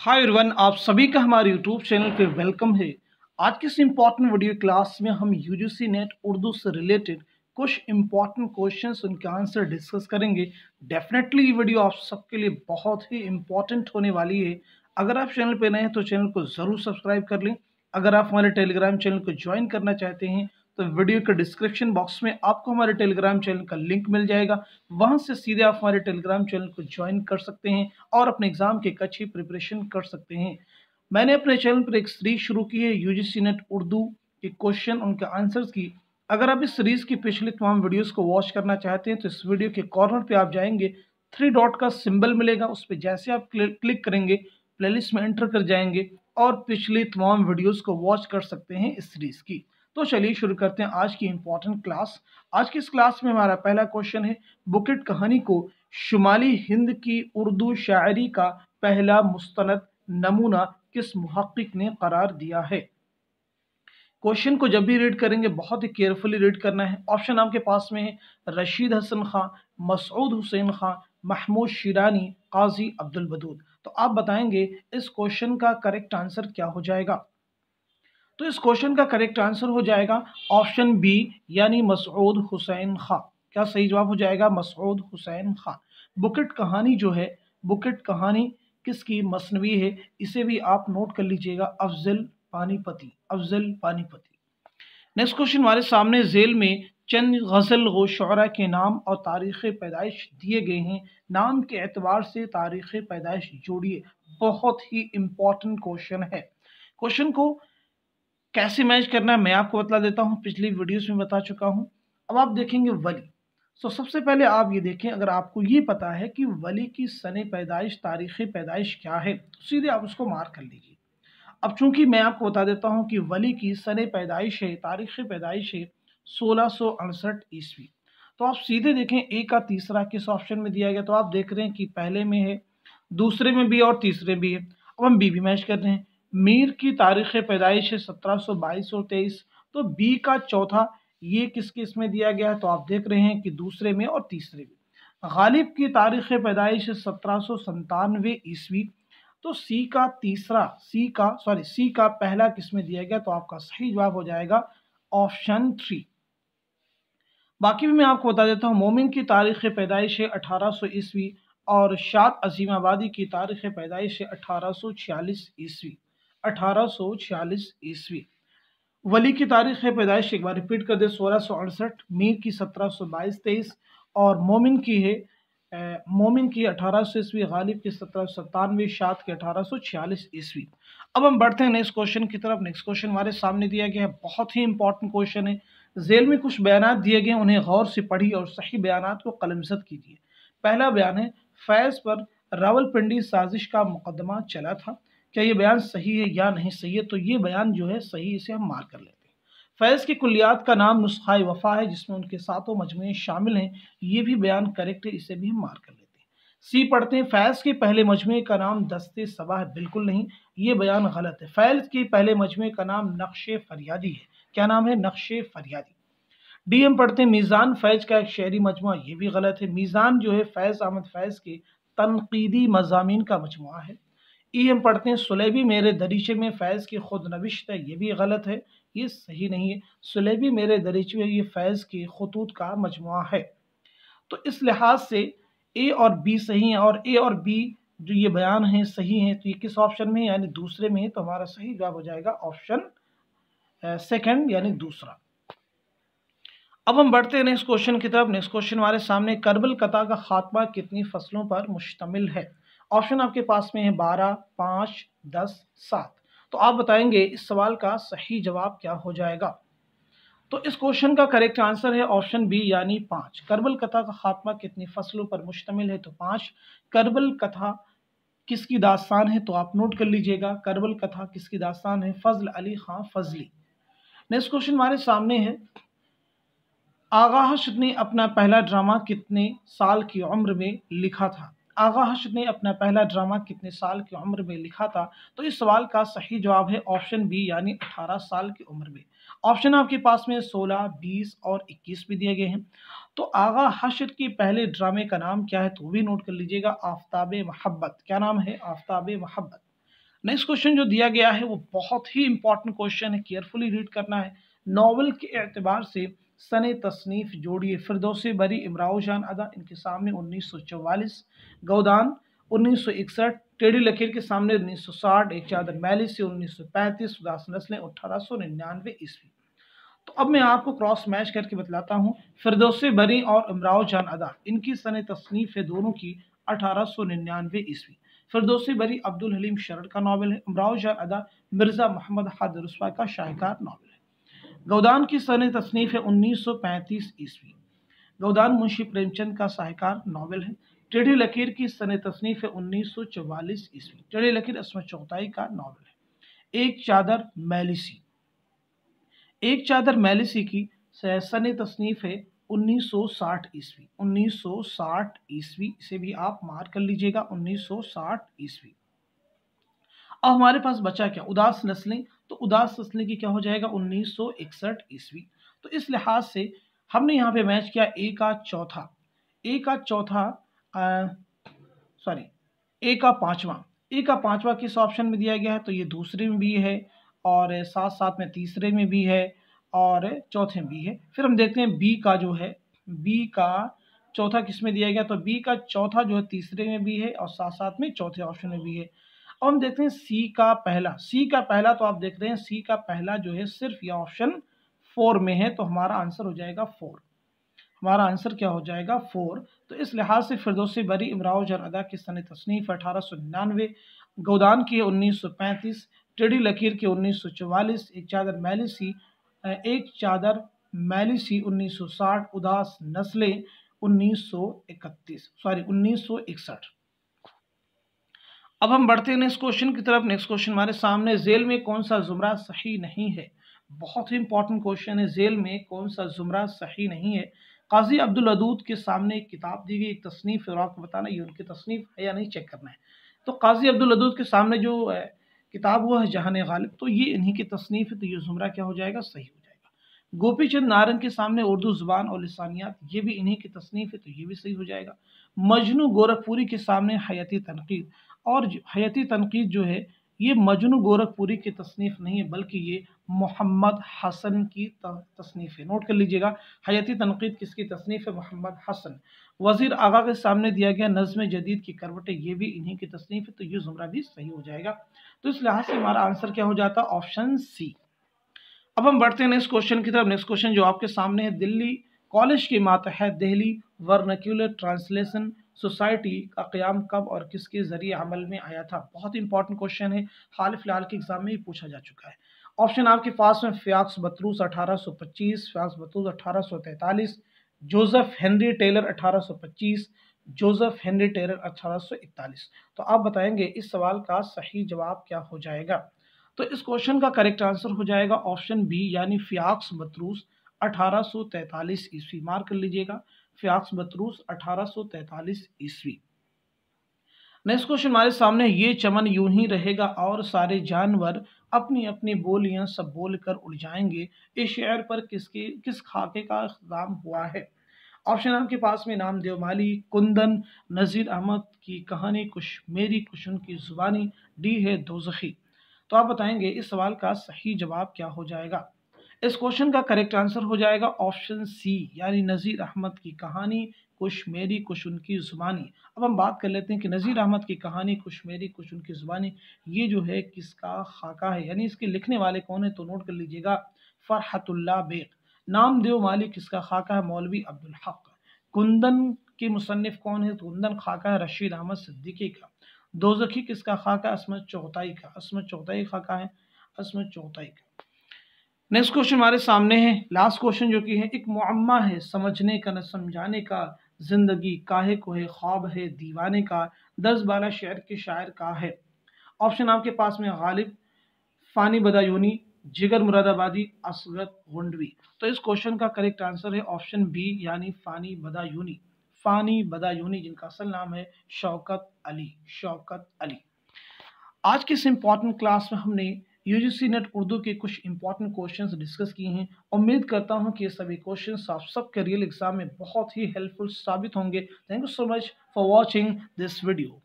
hi everyone आप सभी का हमारे यूट्यूब चैनल पे वेलकम है आज की इस इम्पॉर्टेंट वीडियो क्लास में हम यूजीसी नेट उर्दू से रिलेटेड कुछ इम्पॉर्टेंट क्वेश्चंस उनके आंसर डिस्कस करेंगे डेफिनेटली ये वीडियो आप सबके लिए बहुत ही इम्पॉर्टेंट होने वाली है अगर आप चैनल पर नए हैं तो चैनल को ज़रूर सब्सक्राइब कर लें अगर आप हमारे टेलीग्राम चैनल को ज्वाइन करना चाहते हैं तो वीडियो के डिस्क्रिप्शन बॉक्स में आपको हमारे टेलीग्राम चैनल का लिंक मिल जाएगा वहाँ से सीधे आप हमारे टेलीग्राम चैनल को ज्वाइन कर सकते हैं और अपने एग्ज़ाम की एक अच्छी प्रिपरेशन कर सकते हैं मैंने अपने चैनल पर एक सीरीज शुरू की है यूजीसी नेट उर्दू के क्वेश्चन उनके आंसर्स की अगर आप इस सीरीज़ की पिछले तमाम वीडियोज़ को वॉच करना चाहते हैं तो इस वीडियो के कॉर्नर पर आप जाएंगे थ्री डॉट का सिंबल मिलेगा उस पर जैसे आप क्लिक करेंगे प्लेलिस्ट में एंटर कर जाएंगे और पिछले तमाम वीडियोस को वॉच कर सकते हैं इस सीरीज़ की तो चलिए शुरू करते हैं आज की इम्पोर्टेंट क्लास आज की इस क्लास में हमारा पहला क्वेश्चन है बुकेट कहानी को शुमाली हिंद की उर्दू शायरी का पहला मुस्तनद नमूना किस महक्क ने करार दिया है क्वेश्चन को जब भी रीड करेंगे बहुत ही केयरफुली रीड करना है ऑप्शन आपके पास में है रशीद हसन खां मसऊद हुसैन खां महमूद शिरानी काजी अब्दुल बदूद तो आप बताएंगे इस क्वेश्चन का करेक्ट आंसर क्या हो जाएगा तो इस क्वेश्चन का करेक्ट आंसर हो जाएगा ऑप्शन बी यानी मसऊद हुसैन खां क्या सही जवाब हो जाएगा मसऊद हुसैन खां बुकेट कहानी जो है बुकेट कहानी किसकी मसनवी है इसे भी आप नोट कर लीजिएगा अफजल पानीपति अफजल पानीपति नेक्स्ट क्वेश्चन हमारे सामने जेल में चंद गज़ल व शरा के नाम और तारीख़ पैदाइश दिए गए हैं नाम के एतबार से तारीख़ पैदाइश जोड़िए बहुत ही इम्पोर्टेंट क्वेश्चन है क्वेश्चन को कैसे मैच करना है मैं आपको बता देता हूँ पिछली वीडियोस में बता चुका हूँ अब आप देखेंगे वली सो so, सबसे पहले आप ये देखें अगर आपको ये पता है कि वली की सन पैदाइश तारीख़ पैदाइश क्या है तो सीधे आप उसको मार कर लीजिए अब चूंकि मैं आपको बता देता हूँ कि वली की सन पैदाइश है तारीख़ पैदाइश है सोलह सौ अड़सठ ईस्वी तो आप सीधे देखें ए का तीसरा किस ऑप्शन में दिया गया तो आप देख रहे हैं कि पहले में है दूसरे में भी और तीसरे में भी है अब हम बी भी मैच कर रहे हैं मीर की तारीख पैदाइश है सत्रह सौ बाईस और तेईस तो बी का चौथा ये किस किस में दिया गया है तो आप देख रहे हैं कि दूसरे में और तीसरे में गालिब की तारीख पैदाइश है सत्रह सौ सन्तानवे ईस्वी तो सी का तीसरा सी का सॉरी सी का पहला किस में दिया गया तो आपका सही जवाब हो जाएगा ऑप्शन थ्री बाकी भी मैं आपको बता देता हूँ मोमिन की तारीख पैदाइश है अठारह सौ ईस्वी और शाद अजीमाबादी की तारीख पैदाइश है अठारह सौ छियालीस ईस्वी अठारह ईस्वी वली की तारीख पैदाइश एक बार रिपीट कर दे सोलह सौ अड़सठ मीर की सत्रह सौ बाईस तेईस और मोमिन की है मोमिन की अठारह सौ ईस्वी गालिब की सत्रह सौ सत्तानवे शाद की अठारह सौ छियालीस ईस्वी अब हम बढ़ते हैं नेक्स्ट क्वेश्चन की तरफ नेक्स्ट क्वेश्चन हमारे सामने दिया गया है बहुत ही इंपॉर्टेंट क्वेश्चन है जेल में कुछ बयान दिए गए उन्हें गौर से पढ़ी और सही बयान को कलमसद कीजिए पहला बयान है फैज़ पर रावलपिंडी साजिश का मुकदमा चला था क्या ये बयान सही है या नहीं सही है तो ये बयान जो है सही इसे हम मार कर लेते हैं फैज़ की कुलियात का नाम नुस्खा वफ़ा है जिसमें उनके सातों मजमू शामिल हैं ये भी बयान करेक्ट है इसे भी हम मार कर लेते हैं सी पढ़ते हैं फैज़ के पहले मजमू का नाम दस्ते सबा है बिल्कुल नहीं ये बयान गलत है फैज़ के पहले मजमू का नाम नक्श फरियादी है क्या नाम है नक्श फरियादी एम पढ़ते हैं मीज़ान फैज़ का एक शहरी मजमू ये भी गलत है मीज़ान जो है फैज़ अहमद फैज़ के तनकीदी मजामी का मजमु है ई हम पढ़ते हैं सुलेबी मेरे दरीचे में फैज़ की खुद नविश्त है ये भी गलत है ये सही नहीं है सुलेबी मेरे दरीचे में ये फैज़ के खतूत का मजमु है तो इस लिहाज से ए और बी सही है और ए और बी जो ये बयान है सही है तो ये किस ऑप्शन में यानी दूसरे में है तो हमारा सही जवाब हो जाएगा ऑप्शन सेकंड यानी दूसरा अब हम बढ़ते हैं नेक्स्ट क्वेश्चन की तरफ नेक्स्ट क्वेश्चन हमारे सामने करबल कता का खात्मा कितनी फसलों पर मुश्तमिल है ऑप्शन आपके पास में है बारह पाँच दस सात तो आप बताएंगे इस सवाल का सही जवाब क्या हो जाएगा तो इस क्वेश्चन का करेक्ट आंसर है ऑप्शन बी यानी पाँच करबल कथा का खात्मा कितनी फसलों पर मुश्तमिल है तो पाँच करबल कथा किसकी दास्तान है तो आप नोट कर लीजिएगा करबल कथा किसकी दास्तान है फजल अली खां फजली नेक्स्ट क्वेश्चन हमारे सामने है आगाहश ने अपना पहला ड्रामा कितने साल की उम्र में लिखा था आगा हशर ने अपना पहला ड्रामा कितने साल की उम्र में लिखा था तो इस सवाल का सही जवाब है ऑप्शन बी यानी 18 साल की उम्र में ऑप्शन आपके पास में 16, 20 और 21 भी दिए गए हैं तो आगा हशर के पहले ड्रामे का नाम क्या है तो भी नोट कर लीजिएगा आफ्ताब मोहब्बत क्या नाम है आफ्ताब मोहब्बत नेक्स्ट क्वेश्चन जो दिया गया है वो बहुत ही इंपॉर्टेंट क्वेश्चन है केयरफुली रीड करना है नॉवल के एतबार से सन तसनीफ़ जोड़िए फिरदोस बरी इमराव शान अदा इनके सामने उन्नीस सौ चवालीस गौदान उन्नीस सौ इकसठ टेढ़ी लकीर के सामने उन्नीस सौ साठ एक चादर मैली से उन्नीस सौ पैंतीस उदास नस्लें अठारह सौ निन्यानवे ईस्वी तो अब मैं आपको क्रॉस मैच करके बतलाता हूँ फिरदोस बरी और इमराव जान अदा इनकी सन तसनीफ़ है दोनों की अठारह सौ निन्यानवे ईस्वी फिरदोस बरी अब्दुल हलीम शरण का नावल है इमराव जान अदा मिर्ज़ा मोहम्मद हाद का शाहकार नावल गोदान की सन तसनीफ़ है उन्नीस सौ पैंतीस ईस्वी गोदान मुंशी प्रेमचंद का साहकार नावल है टेढ़ी लकीर की सन तसनीफ़ है उन्नीस सौ ईस्वी टेढ़ी लकीर असम चौथाई का नावल है एक चादर मैलिसी एक चादर मैलिसी की सन तसनीफ़ है 1960 ईस्वी 1960 ईस्वी इसे भी आप मार कर लीजिएगा 1960 ईस्वी अब हमारे पास बचा क्या उदास नस्लें तो उदास नस्लें की क्या हो जाएगा उन्नीस सौ इकसठ ईस्वी तो इस लिहाज से हमने यहाँ पे मैच किया ए का चौथा ए का चौथा सॉरी ए का पाँचवा ए का पाँचवा किस ऑप्शन में दिया गया है तो ये दूसरे में भी है और साथ साथ में तीसरे में भी है और चौथे में भी है फिर हम देखते हैं बी का जो है बी का चौथा किस में दिया गया तो बी का चौथा जो है तीसरे में भी है और साथ साथ में चौथे ऑप्शन में भी है अब हम देखते हैं सी का पहला सी का पहला तो आप देख रहे हैं सी का पहला जो है सिर्फ ये ऑप्शन फोर में है तो हमारा आंसर हो जाएगा फोर हमारा आंसर क्या हो जाएगा फोर तो इस लिहाज से फिरदोसी बरी इमराव जरदा की सन तसनीफ अठारह सौ निन्यानवे गोदान की उन्नीस सौ पैंतीस टेढ़ी लकीर के उन्नीस सौ चवालीस एक चादर मैलिसी एक चादर मैलिसी उन्नीस सौ साठ उदास नस्लें उन्नीस सौ इकतीस सॉरी उन्नीस सौ इकसठ अब हम बढ़ते हैं नेक्स्ट क्वेश्चन की तरफ नेक्स्ट क्वेश्चन हमारे सामने जेल में कौन सा जुमरा सही नहीं है बहुत ही इंपॉर्टेंट क्वेश्चन है जेल में कौन सा जुमरा सही नहीं है काजी अब्दुल अदूद के सामने एक किताब दी गई एक तसनीफ़ है और आपको बताना ये उनकी तसनीफ़ है या नहीं चेक करना है तो काजी अब्दुल अदूद के सामने जो किताब हुआ है जहान गालिब तो ये इन्हीं की तसनीफ़ है तो ये जुमरा क्या हो जाएगा सही हो गोपी चंद नारंग के सामने उर्दू जुबान और लसानियात ये भी इन्हीं की तसनीफ है तो ये भी सही हो जाएगा मजनू गोरखपुरी के सामने हयाती तनकीद और हयाती तनकीद जो है ये मजनू गोरखपुरी की तसनीफ़ नहीं है बल्कि ये मोहम्मद हसन की तसनीफ़ है नोट कर लीजिएगा हयाती तनकीद किसकी तसनीफ़ है मोहम्मद हसन वज़ीर आगा के सामने दिया गया नज़्म जदीद की करवटें ये भी इन्हीं की तसनीफ़ है तो ये ज़ुमरा भी सही हो जाएगा तो इस लिहाज से हमारा आंसर क्या हो जाता ऑप्शन सी अब हम बढ़ते हैं नेक्स्ट क्वेश्चन की तरफ नेक्स्ट क्वेश्चन जो आपके सामने है दिल्ली कॉलेज की मातहत दिल्ली वर्नक्यूलर ट्रांसलेशन सोसाइटी का क्याम कब और किसके ज़रिए अमल में आया था बहुत ही इंपॉर्टेंट क्वेश्चन है हाल फिलहाल के एग्ज़ाम में ये पूछा जा चुका है ऑप्शन आपके पास में Felix Boutros 1825 Felix Boutros 1843 Joseph Henry Taylor 1825 Joseph Henry Taylor 1841 तो आप बताएंगे इस सवाल का सही जवाब क्या हो जाएगा तो इस क्वेश्चन का करेक्ट आंसर हो जाएगा ऑप्शन बी यानी फ्याक्स बतरूस 1843 ईस्वी मार्क कर लीजिएगा फियाक्स बतरूस 1843 ईस्वी नेक्स्ट क्वेश्चन हमारे सामने ये चमन यूं ही रहेगा और सारे जानवर अपनी अपनी बोलियां सब बोल कर उड़ जाएंगे इस शहर पर किसके किस खाके का इकदाम हुआ है ऑप्शन आपके पास में नाम देवमाली कुंदन नज़ीर अहमद की कहानी कुश मेरी कुशन की जुबानी डी है दोजखी तो आप बताएंगे इस सवाल का सही जवाब क्या हो जाएगा इस क्वेश्चन का करेक्ट आंसर हो जाएगा ऑप्शन सी यानी नज़ीर अहमद की कहानी कुछ मेरी कुछ उनकी ज़ुबानी अब हम बात कर लेते हैं कि नज़ीर अहमद की कहानी कुछ मेरी कुछ उनकी ज़ुबानी ये जो है किसका खाका है यानी इसके लिखने वाले कौन है तो नोट कर लीजिएगा फ़रहतुल्ला बेग देव मालिक किसका खाका है मौलवी अब्दुल हक कुंदन के मुसनफ़ कौन है तो कुंदन खाका है रशीद अहमद सिद्दीकी का दोजखी किसका खाका असमत चौथाई का असमत चौथाई खाका है असमत चौथाई का नेक्स्ट क्वेश्चन हमारे सामने है लास्ट क्वेश्चन जो कि है एक मुआमा है समझने का न समझाने का जिंदगी काहे को है ख्वाब है दीवाने का दस बारह शहर के शायर का है ऑप्शन आपके पास में गालिब फानी बदायूनी जिगर मुरादाबादी असगत गुंडवी तो इस क्वेश्चन का करेक्ट आंसर है ऑप्शन बी यानी फानी बदायूनी फ़ानी बदायूनी जिनका असल नाम है शौकत अली शौकत अली आज के इस इम्पॉर्टेंट क्लास में हमने सी नेट उर्दू के कुछ इंपॉर्टेंट क्वेश्चंस डिस्कस किए हैं उम्मीद करता हूं कि ये सभी क्वेश्चंस आप सबके रियल एग्जाम में बहुत ही हेल्पफुल साबित होंगे thank you so much for watching this video